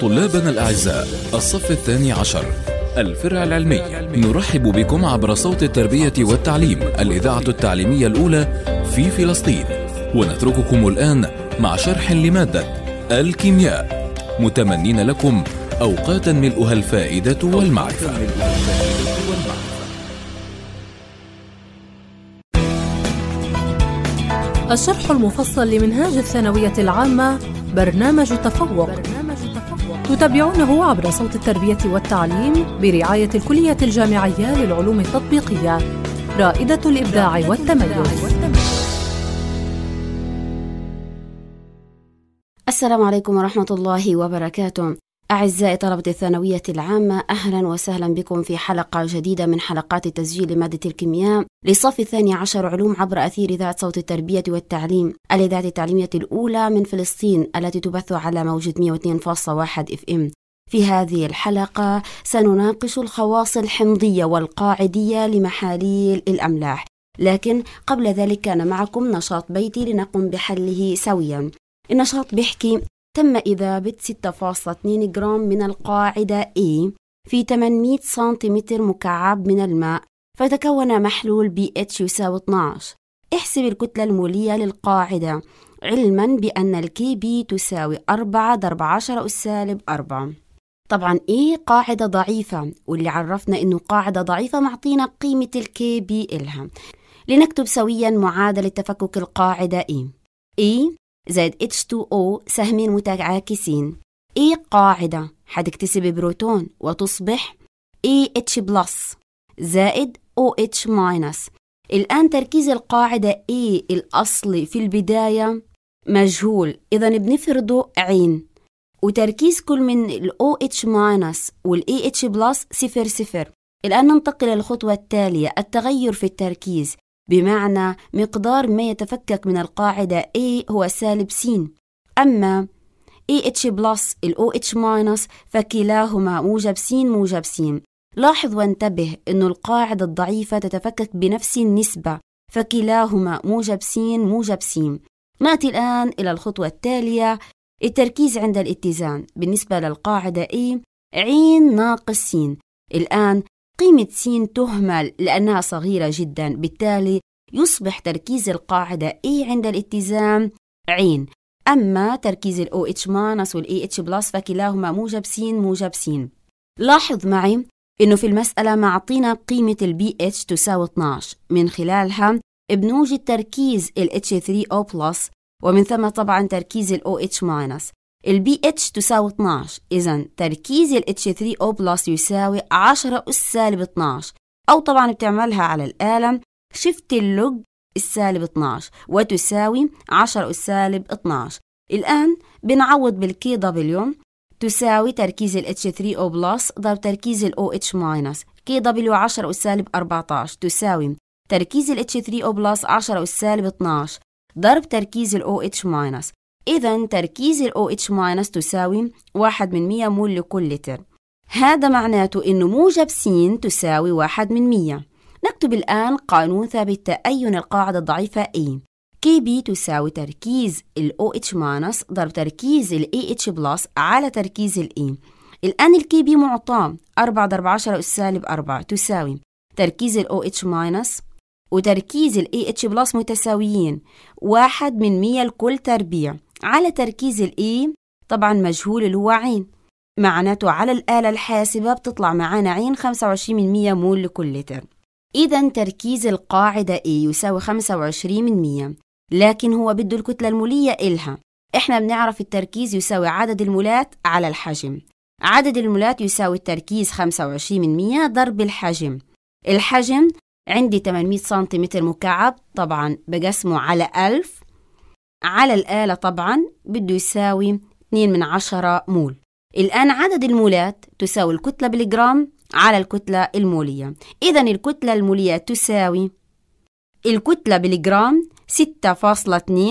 طلابنا الأعزاء الصف الثاني عشر الفرع العلمي نرحب بكم عبر صوت التربية والتعليم الإذاعة التعليمية الأولى في فلسطين ونترككم الآن مع شرح لمادة الكيمياء متمنين لكم أوقاتا ملؤها الفائدة والمعرفة الشرح المفصل لمنهاج الثانوية العامة برنامج تفوق برنامج تتابعونه عبر صوت التربية والتعليم برعاية الكلية الجامعية للعلوم التطبيقية رائدة الإبداع والتميز السلام عليكم ورحمة الله وبركاته أعزائي طلبة الثانوية العامة أهلا وسهلا بكم في حلقة جديدة من حلقات تسجيل مادة الكيمياء للصف الثاني عشر علوم عبر أثير إذاعة صوت التربية والتعليم الإذاعة التعليمية الأولى من فلسطين التي تبث على موجة 102.1 اف ام في هذه الحلقة سنناقش الخواص الحمضية والقاعدية لمحاليل الأملاح لكن قبل ذلك كان معكم نشاط بيتي لنقوم بحله سويا النشاط بيحكي تم إذابة 6.2 جرام من القاعدة A في 800 سنتيمتر مكعب من الماء فتكون محلول BH يساوي 12 احسب الكتلة المولية للقاعدة علما بأن الكي بي تساوي 4 ضرب 10 سالب 4 طبعا ايه قاعدة ضعيفة واللي عرفنا انه قاعدة ضعيفة معطينا قيمة الكي بي إلها لنكتب سويا معادلة تفكك القاعدة E E زائد H2O سهمين متعاكسين اي e قاعدة حتكتسب بروتون وتصبح EH بلس زائد OH ماينس الآن تركيز القاعدة E الأصلي في البداية مجهول إذا بنفرضه عين وتركيز كل من الـ OH ماينس وال بلس e صفر صفر الآن ننتقل للخطوة التالية التغير في التركيز بمعنى مقدار ما يتفكك من القاعدة A هو سالب س أما AH بلس الـ OH ماينس فكلاهما موجب س موجب س لاحظ وانتبه أن القاعدة الضعيفة تتفكك بنفس النسبة فكلاهما موجب س موجب س نأتي الآن إلى الخطوة التالية التركيز عند الاتزان بالنسبة للقاعدة A عين ناقص س الآن قيمة س تهمل لأنها صغيرة جدا بالتالي يصبح تركيز القاعدة اي عند الاتزان عين أما تركيز الـ OH- والـ AH+ فكلاهما موجب س موجب س لاحظ معي إنه في المسألة معطينا قيمة الـ BH تساوي 12 من خلالها بنوجد تركيز الـ H3O+, ومن ثم طبعا تركيز الـ OH- البي اتش تساوي 12 إذا تركيز ال H3O بلس يساوي 10 أس سالب 12 أو طبعا بتعملها على الاله شفت اللوج السالب 12 وتساوي 10 أس سالب 12 الآن بنعوض بالكي دبليو تساوي تركيز ال H3O بلس ضرب تركيز ال OH ماينس كي دبليو 10 أس سالب 14 تساوي تركيز ال H3O بلس 10 أس سالب 12 ضرب تركيز ال OH ماينس إذا تركيز الـ OH تساوي واحد من مية مول لكل لتر هذا معناته أن موجب س تساوي واحد من مية نكتب الآن قانون ثابت تأين القاعدة الضعيفة A Kb تساوي تركيز الـ OH ضرب تركيز الـ AH على تركيز الـ A e. الآن الـ Kb معطاة 4 ضرب 10 أس سالب 4 تساوي تركيز الـ OH وتركيز الـ AH متساويين 1 من 100 لكل تربيع على تركيز الإي طبعا مجهول اللي هو عين معناته على الآلة الحاسبة بتطلع معانا عين 25 من 100 مول لكل لتر إذا تركيز القاعدة إي يساوي 25 من 100 لكن هو بده الكتلة المولية إلها إحنا بنعرف التركيز يساوي عدد المولات على الحجم عدد المولات يساوي التركيز 25 من 100 ضرب الحجم الحجم عندي 800 سنتيمتر مكعب طبعا بقسمه على 1000 على الآلة طبعا بده يساوي 2 من عشرة مول الآن عدد المولات تساوي الكتلة بالجرام على الكتلة المولية إذا الكتلة المولية تساوي الكتلة بالجرام 6.2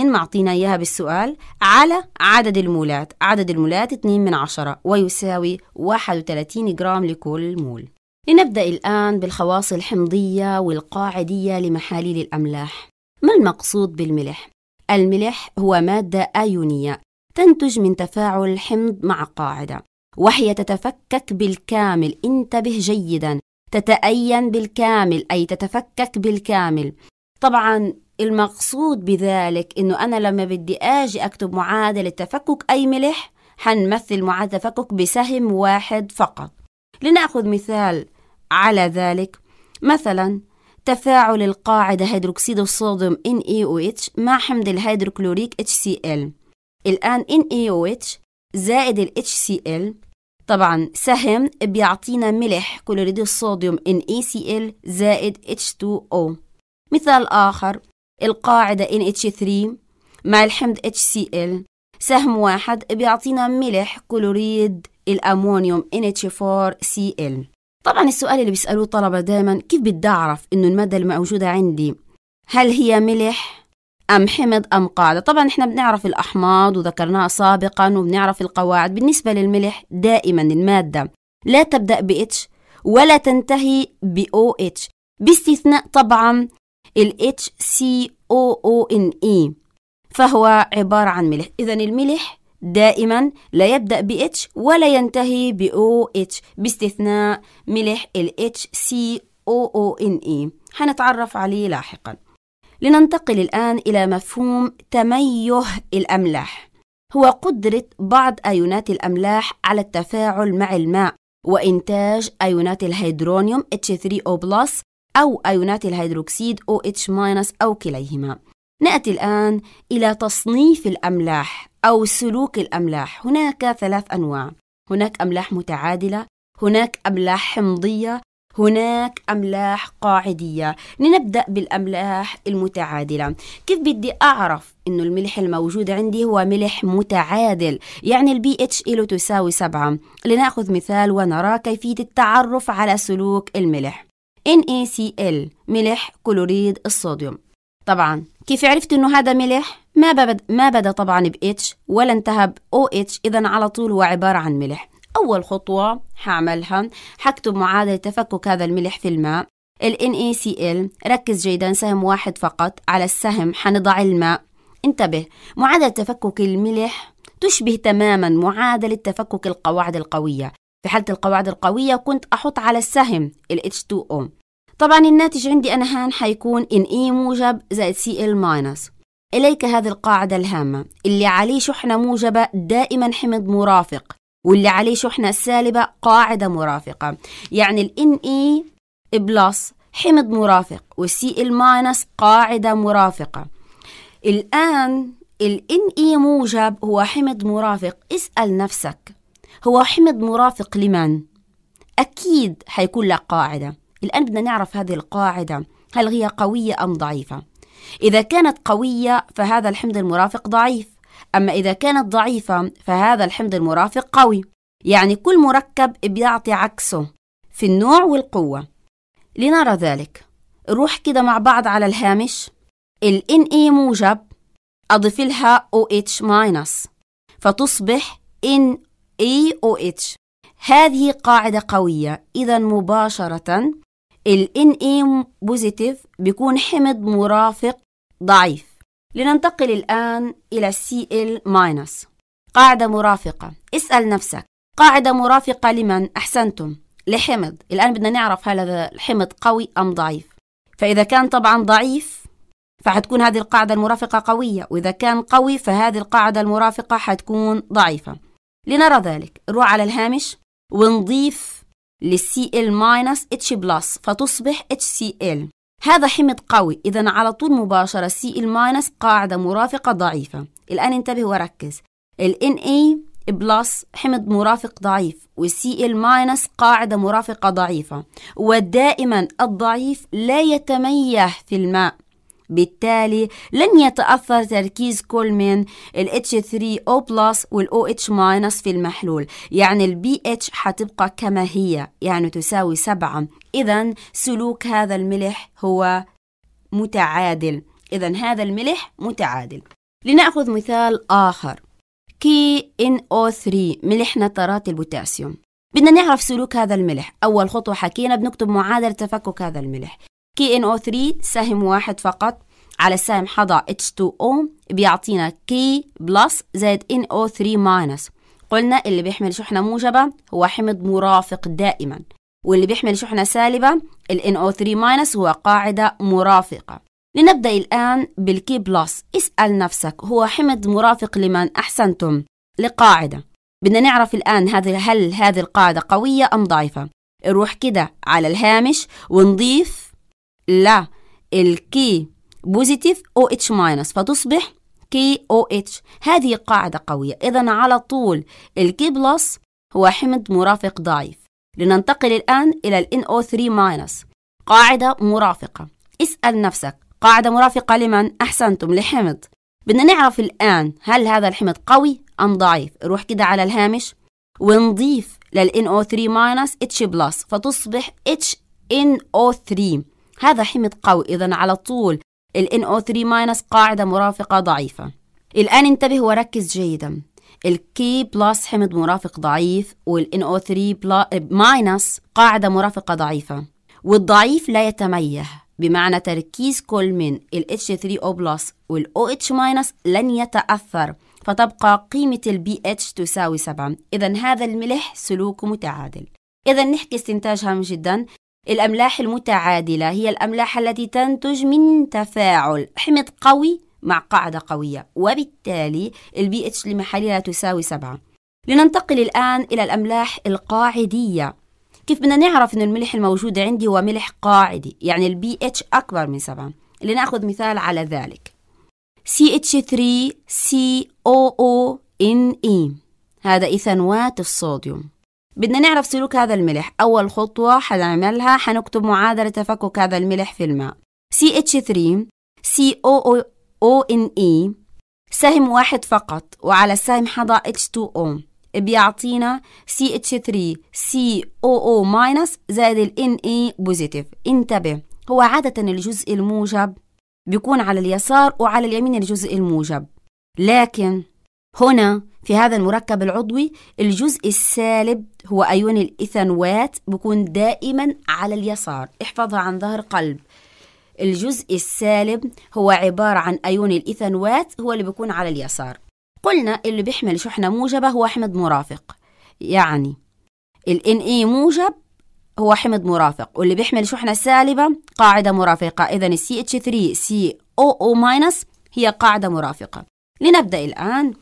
معطينا إياها بالسؤال على عدد المولات عدد المولات 2 من عشرة ويساوي 31 جرام لكل مول لنبدأ الآن بالخواص الحمضية والقاعدية لمحاليل الأملاح ما المقصود بالملح؟ الملح هو مادة آيونية تنتج من تفاعل الحمض مع قاعدة وهي تتفكك بالكامل انتبه جيدا تتأين بالكامل أي تتفكك بالكامل طبعا المقصود بذلك إنه أنا لما بدي أجي أكتب معادلة تفكك أي ملح حنمثل معادلة تفكك بسهم واحد فقط لنأخذ مثال على ذلك مثلا تفاعل القاعدة هيدروكسيد الصوديوم NaOH مع حمض الهيدروكلوريك HCl الآن NaOH زائد ال HCl طبعا سهم بيعطينا ملح كلوريد الصوديوم NaCl زائد H2O مثال آخر القاعدة NH3 مع الحمض HCl سهم واحد بيعطينا ملح كلوريد الأمونيوم NH4Cl طبعا السؤال اللي بيسألوه الطلبة دايما كيف بدي أعرف إنه المادة الموجودة عندي هل هي ملح أم حمض أم قاعدة طبعا إحنا بنعرف الأحماض وذكرناها سابقا وبنعرف القواعد بالنسبة للملح دائما المادة لا تبدأ ب H ولا تنتهي ب OH باستثناء طبعا ال HCOONE فهو عبارة عن ملح إذا الملح دائما لا يبدأ ب H ولا ينتهي ب OH باستثناء ملح ال HCOONE حنتعرف عليه لاحقا لننتقل الآن إلى مفهوم تميه الأملاح هو قدرة بعض أيونات الأملاح على التفاعل مع الماء وإنتاج أيونات الهيدرونيوم H3O+, أو أيونات الهيدروكسيد OH- أو كليهما نأتي الآن إلى تصنيف الأملاح أو سلوك الأملاح هناك ثلاث أنواع هناك أملاح متعادلة هناك أملاح حمضية هناك أملاح قاعدية لنبدأ بالأملاح المتعادلة كيف بدي أعرف إنه الملح الموجود عندي هو ملح متعادل يعني البي اتش له تساوي سبعة لنأخذ مثال ونرى كيفية التعرف على سلوك الملح NaCl ملح كلوريد الصوديوم طبعا كيف عرفت انه هذا ملح ما بدا ما بدا طبعا ب اتش ولا انتهى ب او اتش اذا على طول هو عباره عن ملح اول خطوه حاعملها حكتب معادله تفكك هذا الملح في الماء ال NaCl ركز جيدا سهم واحد فقط على السهم حنضع الماء انتبه معادلة تفكك الملح تشبه تماما معادلة تفكك القواعد القوية في حالة القواعد القوية كنت أحط على السهم ال H2O طبعا الناتج عندي أنا هان حيكون إن إي موجب زائد سي إل ماينس إليك هذه القاعدة الهامة اللي عليه شحنة موجبة دائما حمض مرافق واللي عليه شحنة سالبة قاعدة مرافقة يعني ال إي بلس حمض مرافق والسي ال ماينس قاعدة مرافقة الآن ال اي موجب هو حمض مرافق اسأل نفسك هو حمض مرافق لمن؟ أكيد حيكون لك قاعدة الآن بدنا نعرف هذه القاعدة هل هي قوية أم ضعيفة إذا كانت قوية فهذا الحمض المرافق ضعيف أما إذا كانت ضعيفة فهذا الحمض المرافق قوي يعني كل مركب بيعطي عكسه في النوع والقوة لنرى ذلك روح كده مع بعض على الهامش ال Na موجب أضف لها OH فتصبح NaOH هذه قاعدة قوية إذا مباشرة ال Na بوزيتيف بيكون حمض مرافق ضعيف لننتقل الآن إلى Cl- قاعدة مرافقة اسأل نفسك قاعدة مرافقة لمن أحسنتم لحمض الآن بدنا نعرف هل هذا الحمض قوي أم ضعيف فإذا كان طبعا ضعيف فحتكون هذه القاعدة المرافقة قوية وإذا كان قوي فهذه القاعدة المرافقة حتكون ضعيفة لنرى ذلك نروح على الهامش ونضيف للCl ماينس H بلس فتصبح HCl هذا حمض قوي إذا على طول مباشرة Cl ماينس قاعدة مرافقة ضعيفة الآن انتبه وركز ال Na بلس حمض مرافق ضعيف والCl ماينس قاعدة مرافقة ضعيفة ودائما الضعيف لا يتميح في الماء بالتالي لن يتأثر تركيز كل من ال H3O plus وال OH minus في المحلول يعني ال BH حتبقى كما هي يعني تساوي سبعة إذا سلوك هذا الملح هو متعادل إذا هذا الملح متعادل لنأخذ مثال آخر KNO3 ملح نترات البوتاسيوم بدنا نعرف سلوك هذا الملح أول خطوة حكينا بنكتب معادلة تفكك هذا الملح KNO3 سهم واحد فقط على سهم حضع H2O بيعطينا K بلس زائد NO3 ماينس قلنا اللي بيحمل شحنة موجبة هو حمض مرافق دائما واللي بيحمل شحنة سالبة ال NO3 ماينس هو قاعدة مرافقة لنبدأ الآن بالكي بلس اسأل نفسك هو حمض مرافق لمن أحسنتم لقاعدة بدنا نعرف الآن هذه هل هذه القاعدة قوية أم ضعيفة نروح كده على الهامش ونضيف لا الكي بوزيتيف او اتش ماينس فتصبح كي او اتش هذه قاعدة قوية إذا على طول الكي بلس هو حمض مرافق ضعيف لننتقل الآن إلى ال NO3 ماينس قاعدة مرافقة اسأل نفسك قاعدة مرافقة لمن أحسنتم لحمض بدنا نعرف الآن هل هذا الحمض قوي أم ضعيف روح كده على الهامش ونضيف لل NO3 ماينس اتش بلس فتصبح اتش او 3 هذا حمض قوي إذا على طول ال NO3- قاعدة مرافقة ضعيفة الآن انتبه وركز جيدا الكي بلس حمض مرافق ضعيف وال NO3- ماينس قاعدة مرافقة ضعيفة والضعيف لا يتميه بمعنى تركيز كل من ال H3O بلس وال OH ماينس لن يتأثر فتبقى قيمة ال pH تساوي 7 إذا هذا الملح سلوكه متعادل إذا نحكي استنتاج هام جدا الأملاح المتعادلة هي الأملاح التي تنتج من تفاعل حمض قوي مع قاعدة قوية وبالتالي البي اتش المحلية تساوي سبعة لننتقل الآن إلى الأملاح القاعدية كيف بدنا نعرف أن الملح الموجود عندي هو ملح قاعدي يعني البي اتش أكبر من سبعة لنأخذ مثال على ذلك CH3COONE e. هذا إثنوات الصوديوم بدنا نعرف سلوك هذا الملح أول خطوة حنعملها حنكتب معادلة تفكك هذا الملح في الماء CH3 COONE سهم واحد فقط وعلى السهم حضا H2O بيعطينا CH3 COO- زائد ال NA بوزيتيف e انتبه هو عادة الجزء الموجب بيكون على اليسار وعلى اليمين الجزء الموجب لكن هنا في هذا المركب العضوي الجزء السالب هو أيون الإثنوات بكون دائما على اليسار احفظها عن ظهر قلب الجزء السالب هو عبارة عن أيون الإثنوات هو اللي بيكون على اليسار قلنا اللي بيحمل شحنة موجبة هو حمض مرافق يعني ال NA e موجب هو حمض مرافق واللي بيحمل شحنة سالبة قاعدة مرافقة إذا ال CH3 COO- هي قاعدة مرافقة لنبدأ الآن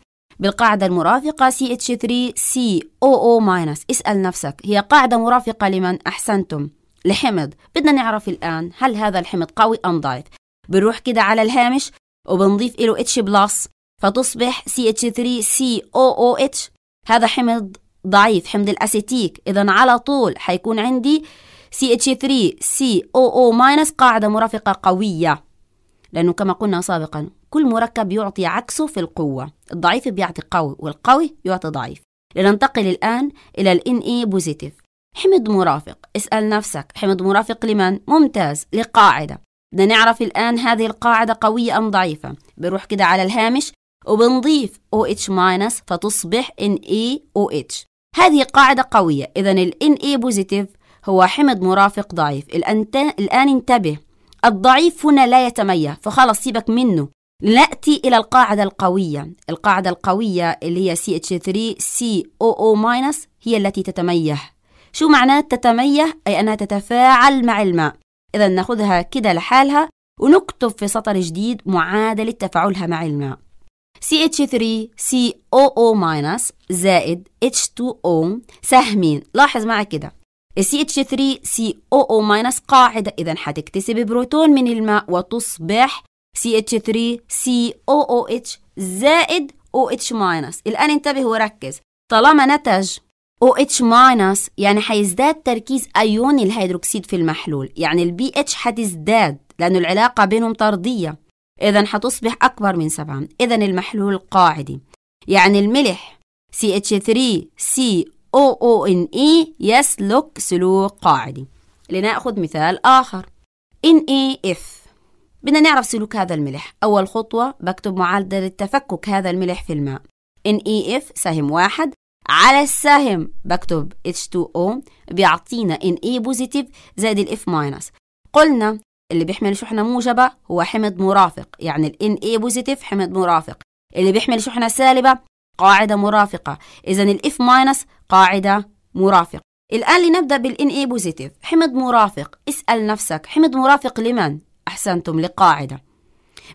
بالقاعدة المرافقة CH3COO- اسأل نفسك هي قاعدة مرافقة لمن أحسنتم لحمض بدنا نعرف الآن هل هذا الحمض قوي أم ضعيف بنروح كده على الهامش وبنضيف له H بلس فتصبح CH3COOH هذا حمض ضعيف حمض الأسيتيك إذا على طول حيكون عندي CH3COO- قاعدة مرافقة قوية لأنه كما قلنا سابقا كل مركب يعطي عكسه في القوة الضعيف بيعطي قوي والقوي يعطي ضعيف لننتقل الآن إلى ال NE بوزيتيف حمض مرافق اسأل نفسك حمض مرافق لمن؟ ممتاز لقاعدة بدنا نعرف الآن هذه القاعدة قوية أم ضعيفة بنروح كده على الهامش وبنضيف OH- فتصبح NaOH e هذه قاعدة قوية إذا ال NE بوزيتيف هو حمض مرافق ضعيف الآن انتبه الضعيف هنا لا يتميز فخلاص سيبك منه نأتي إلى القاعدة القوية القاعدة القوية اللي هي CH3COO- هي التي تتميح شو معناه تتميه أي أنها تتفاعل مع الماء إذا ناخذها كده لحالها ونكتب في سطر جديد معادلة تفاعلها مع الماء CH3COO- زائد H2O سهمين لاحظ معي كده CH3COO- قاعدة إذا حتكتسب بروتون من الماء وتصبح CH3COOH زائد OH- الآن انتبه وركز طالما نتج OH- يعني حيزداد تركيز أيون الهيدروكسيد في المحلول يعني الـ pH حتزداد لأن العلاقة بينهم طردية إذا حتصبح أكبر من سبعة إذا المحلول قاعدي يعني الملح CH3CO O O N E يسلك سلوك قاعدي لنأخذ مثال آخر N A F بدنا نعرف سلوك هذا الملح أول خطوة بكتب معدل التفكك هذا الملح في الماء N E F سهم واحد على السهم بكتب H2O بيعطينا N E بوزيتيف زائد الاف ماينس قلنا اللي بيحمل شحنة موجبة هو حمض مرافق يعني ال N E بوزيتيف حمض مرافق اللي بيحمل شحنة سالبة قاعدة مرافقة إذا الاف ماينس قاعدة مرافق الآن لنبدأ بالإن إي بوزيتيف حمض مرافق اسأل نفسك حمض مرافق لمن؟ أحسنتم لقاعدة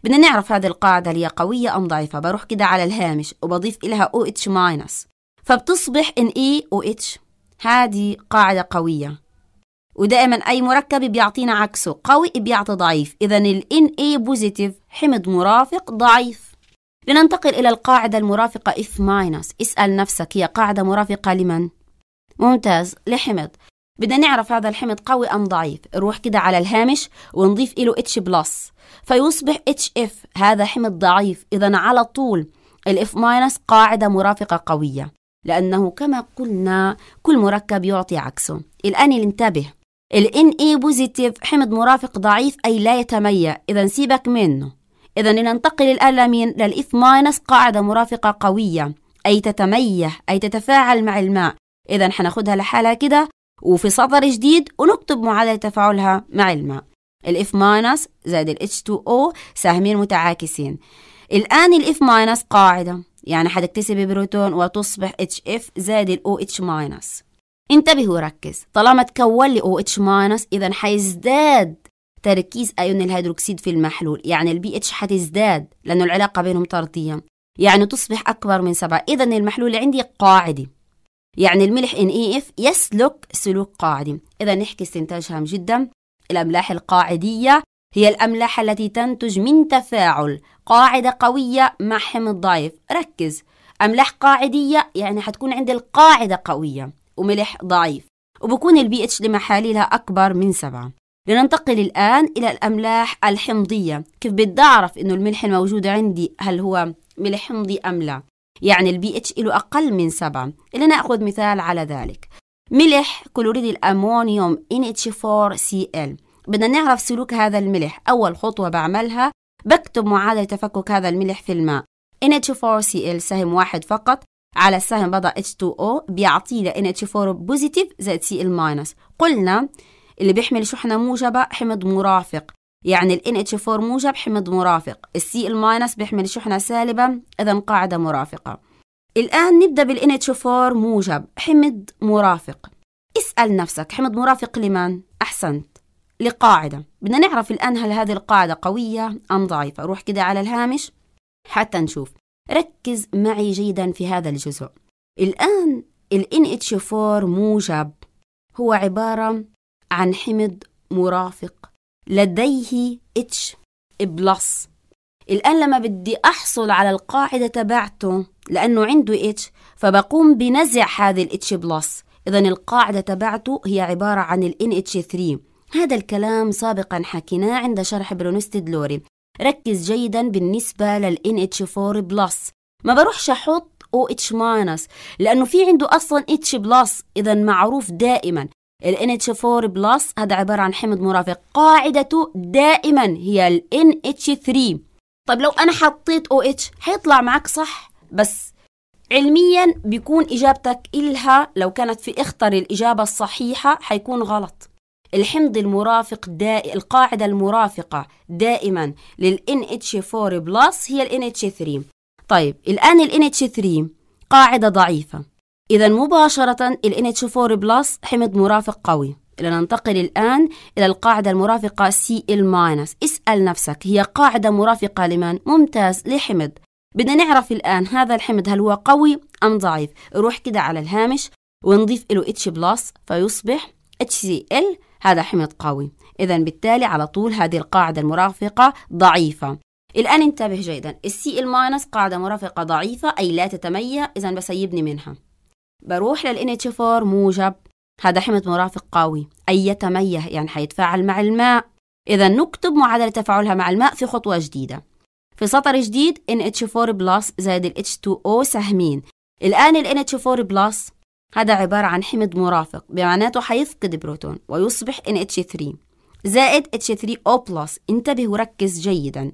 بدنا نعرف هذه القاعدة هي قوية أم ضعيفة بروح كده على الهامش وبضيف إلها إتش ماينس فبتصبح إن إي أو إتش هذه قاعدة قوية ودائما أي مركب بيعطينا عكسه قوي بيعطي ضعيف إذا الإن إي بوزيتيف حمض مرافق ضعيف لننتقل إلى القاعدة المرافقة إف ماينس اسأل نفسك هي قاعدة مرافقة لمن؟ ممتاز لحمض بدنا نعرف هذا الحمض قوي أم ضعيف نروح كده على الهامش ونضيف له اتش بلس فيصبح اتش اف هذا حمض ضعيف إذا على طول الإف ماينس قاعدة مرافقة قوية لأنه كما قلنا كل مركب يعطي عكسه الآن انتبه ال Na بوزيتيف حمض مرافق ضعيف أي لا يتميع إذا سيبك منه إذا لننتقل الآن من للإف ماينس قاعدة مرافقة قوية أي تتميه أي تتفاعل مع الماء إذا حناخدها لحالها كده وفي سطر جديد ونكتب معادلة تفاعلها مع الماء الاف ماينس زائد ال H2O ساهمين متعاكسين الآن الاف ماينس قاعدة يعني حتكتسب بروتون وتصبح HF زائد ال OH ماينس انتبه وركز طالما تكون لي OH ماينس إذا حيزداد تركيز أيون الهيدروكسيد في المحلول يعني البي اتش حتزداد لأنه العلاقة بينهم طردية يعني تصبح أكبر من سبعة إذا المحلول عندي قاعدي يعني الملح ان اي اف يسلك سلوك قاعدي اذا نحكي استنتاج هام جدا الاملاح القاعديه هي الاملاح التي تنتج من تفاعل قاعده قويه مع حمض ضعيف ركز املاح قاعديه يعني حتكون عند القاعده قويه وملح ضعيف وبكون البي اتش لمحاليلها اكبر من سبعة لننتقل الآن إلى الأملاح الحمضية كيف بدي أعرف إنه الملح الموجود عندي هل هو ملح حمضي أم لا يعني البي اتش له أقل من سبعة لنأخذ مثال على ذلك ملح كلوريد الأمونيوم NH4Cl بدنا نعرف سلوك هذا الملح أول خطوة بعملها بكتب معادلة تفكك هذا الملح في الماء NH4Cl سهم واحد فقط على السهم بضع H2O بيعطي بيعطينا NH4 بوزيتيف زائد Cl- قلنا اللي بيحمل شحنة موجبة حمض مرافق يعني ال NH4 موجب حمض مرافق السي ماينس بيحمل شحنة سالبة إذا قاعدة مرافقة الآن نبدأ بال NH4 موجب حمض مرافق اسأل نفسك حمض مرافق لمن؟ أحسنت لقاعدة بدنا نعرف الآن هل هذه القاعدة قوية أم ضعيفة روح كده على الهامش حتى نشوف ركز معي جيدا في هذا الجزء الآن ال NH4 موجب هو عبارة عن حمض مرافق لديه اتش بلس الآن لما بدي أحصل على القاعدة تبعته لأنه عنده اتش فبقوم بنزع هذه الاتش بلس إذا القاعدة تبعته هي عبارة عن ال NH3 هذا الكلام سابقا حكيناه عند شرح برونستد لوري ركز جيدا بالنسبة لل NH4 بلس ما بروحش أحط او اتش ماينس لأنه في عنده أصلا اتش بلس إذا معروف دائما ال NH4 بلس هذا عبارة عن حمض مرافق قاعدته دائما هي ال NH3 طيب لو أنا حطيت OH حيطلع معك صح بس علميا بيكون إجابتك إلها لو كانت في اختر الإجابة الصحيحة حيكون غلط الحمض المرافق دائ... القاعدة المرافقة دائما لل NH4 بلس هي ال NH3 طيب الآن ال NH3 قاعدة ضعيفة إذا مباشرة الـ NH4 بلس حمض مرافق قوي لننتقل الآن إلى القاعدة المرافقة Cl- اسأل نفسك هي قاعدة مرافقة لمن؟ ممتاز لحمض بدنا نعرف الآن هذا الحمض هل هو قوي أم ضعيف روح كده على الهامش ونضيف له H بلس فيصبح HCl هذا حمض قوي إذا بالتالي على طول هذه القاعدة المرافقة ضعيفة الآن انتبه جيدا السي ال قاعدة مرافقة ضعيفة أي لا تتميز إذا بسيبني منها بروح للان اتش 4 موجب هذا حمض مرافق قوي أي يتميه يعني حيتفاعل مع الماء إذا نكتب معادلة تفاعلها مع الماء في خطوة جديدة في سطر جديد NH4 بلس زائد ال H2O سهمين الآن ال NH4 بلس هذا عبارة عن حمض مرافق بمعناته حيفقد بروتون ويصبح NH3 زائد H3O بلس انتبه وركز جيدا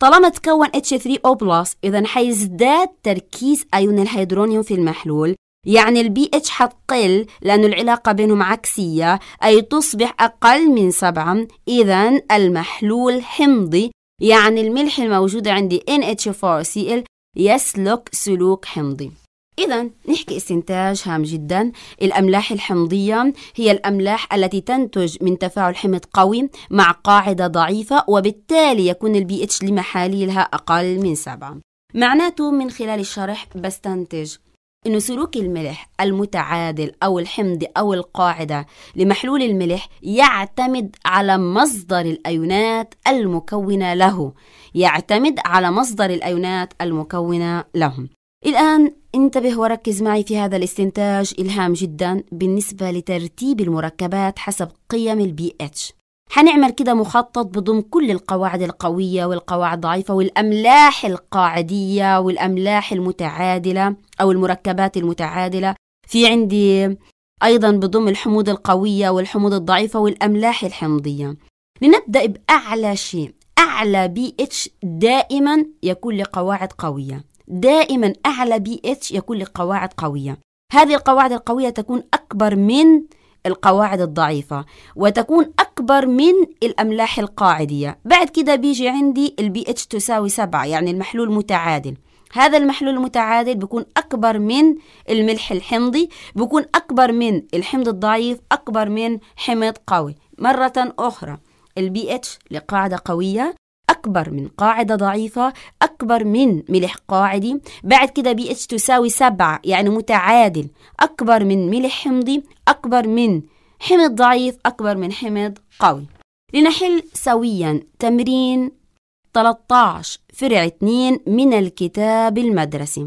طالما تكون H3O بلس إذا حيزداد تركيز أيون الهيدرونيوم في المحلول يعني البي اتش حتقل لأنه العلاقة بينهم عكسية أي تصبح أقل من سبعة إذا المحلول حمضي يعني الملح الموجود عندي NH4Cl يسلك سلوك حمضي إذا نحكي استنتاج هام جدا الأملاح الحمضية هي الأملاح التي تنتج من تفاعل حمض قوي مع قاعدة ضعيفة وبالتالي يكون البي اتش لمحاليلها أقل من سبعة معناته من خلال الشرح بستنتج إنه سلوك الملح المتعادل أو الحمض أو القاعدة لمحلول الملح يعتمد على مصدر الأيونات المكونة له يعتمد على مصدر الأيونات المكونة لهم الآن انتبه وركز معي في هذا الاستنتاج الهام جدا بالنسبة لترتيب المركبات حسب قيم البي اتش هنعمل كده مخطط بضم كل القواعد القوية والقواعد الضعيفة والأملاح القاعدية والأملاح المتعادلة أو المركبات المتعادلة في عندي أيضا بضم الحموض القوية والحموض الضعيفة والأملاح الحمضية لنبدأ بأعلى شيء أعلى بي اتش دائما يكون لقواعد قوية دائما أعلى بي اتش يكون لقواعد قوية هذه القواعد القوية تكون أكبر من القواعد الضعيفة وتكون أكبر من الأملاح القاعدية بعد كده بيجي عندي البي اتش تساوي سبعة يعني المحلول متعادل هذا المحلول المتعادل بيكون أكبر من الملح الحمضي بيكون أكبر من الحمض الضعيف أكبر من حمض قوي مرة أخرى البي اتش لقاعدة قوية أكبر من قاعدة ضعيفة أكبر من ملح قاعدي بعد كده بي اتش تساوي سبعة يعني متعادل أكبر من ملح حمضي أكبر من حمض ضعيف أكبر من حمض قوي لنحل سويا تمرين 13 فرع 2 من الكتاب المدرسي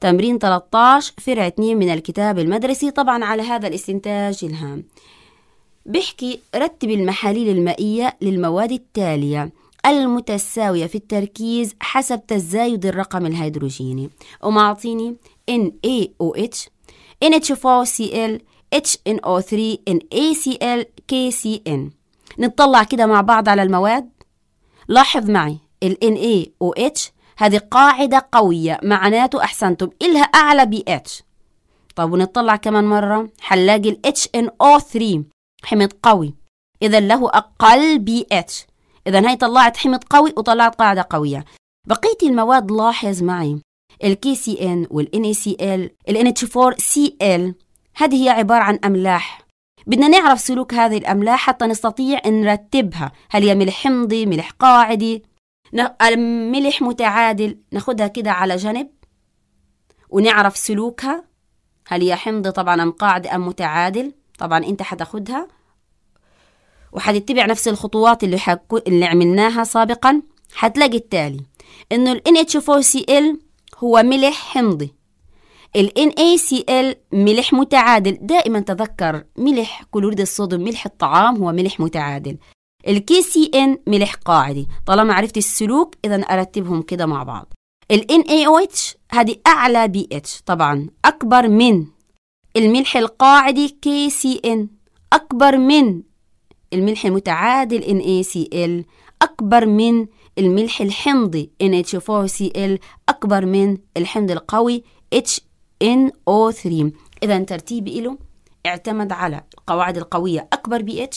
تمرين 13 فرع 2 من الكتاب المدرسي طبعا على هذا الاستنتاج الهام بحكي رتب المحاليل المائية للمواد التالية المتساوية في التركيز حسب تزايد الرقم الهيدروجيني ومعطيني NaOH NH4Cl HNO3 NaCl KCN نطلع كده مع بعض على المواد لاحظ معي ال NaOH هذه قاعدة قوية معناته أحسنتم إلها أعلى بي اتش طب ونطلع كمان مرة حنلاقي ال HNO3 حمض قوي إذا له أقل بي اتش إذا هي طلعت حمض قوي وطلعت قاعدة قوية بقية المواد لاحظ معي الكي سي ان والان اي سي ال الان اتش 4 سي ال هذه هي عبارة عن أملاح بدنا نعرف سلوك هذه الأملاح حتى نستطيع نرتبها هل هي ملح حمضي ملح قاعدي ملح متعادل ناخدها كده على جنب ونعرف سلوكها هل هي حمضي طبعا أم قاعدي أم متعادل طبعا أنت حتاخدها وحتتبع نفس الخطوات اللي حكو اللي عملناها سابقا حتلاقي التالي انه ال NH4Cl هو ملح حمضي ال NaCl ملح متعادل دائما تذكر ملح كلوريد الصوديوم ملح الطعام هو ملح متعادل الكي سي ان ملح قاعدي طالما عرفت السلوك اذا ارتبهم كده مع بعض ال NaOH هذه اعلى بي اتش طبعا اكبر من الملح القاعدي كي سي ان اكبر من الملح المتعادل NaCl أكبر من الملح الحمضي NH4Cl أكبر من الحمض القوي HNO3 إذا ترتيب له اعتمد على القواعد القوية أكبر pH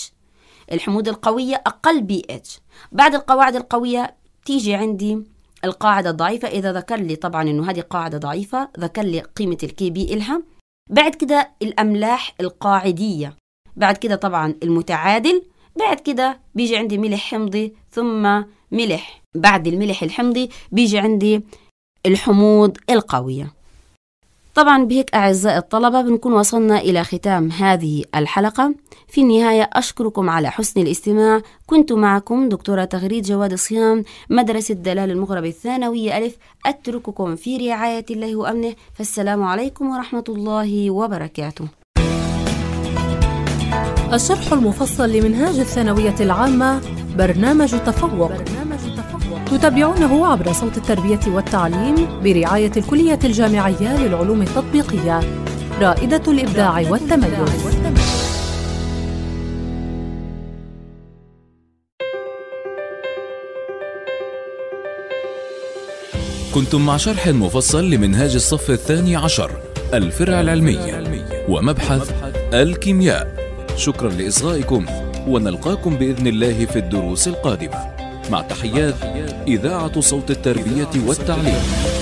الحموض القوية أقل pH بعد القواعد القوية تيجي عندي القاعدة الضعيفة إذا ذكر لي طبعا إنه هذه قاعدة ضعيفة ذكر لي قيمة الكي بي إلها بعد كده الأملاح القاعدية بعد كده طبعا المتعادل بعد كده بيجي عندي ملح حمضي ثم ملح بعد الملح الحمضي بيجي عندي الحموض القوية طبعا بهيك أعزائي الطلبة بنكون وصلنا إلى ختام هذه الحلقة في النهاية أشكركم على حسن الاستماع كنت معكم دكتورة تغريد جواد صيام مدرسة دلال المغرب الثانوية ألف أترككم في رعاية الله وأمنه فالسلام عليكم ورحمة الله وبركاته الشرح المفصل لمنهاج الثانوية العامة برنامج تفوق تتابعونه عبر صوت التربية والتعليم برعاية الكلية الجامعية للعلوم التطبيقية رائدة الإبداع والتميز كنتم مع شرح مفصل لمنهاج الصف الثاني عشر الفرع العلمي ومبحث الكيمياء شكرا لإصغائكم ونلقاكم بإذن الله في الدروس القادمة مع تحيات إذاعة صوت التربية والتعليم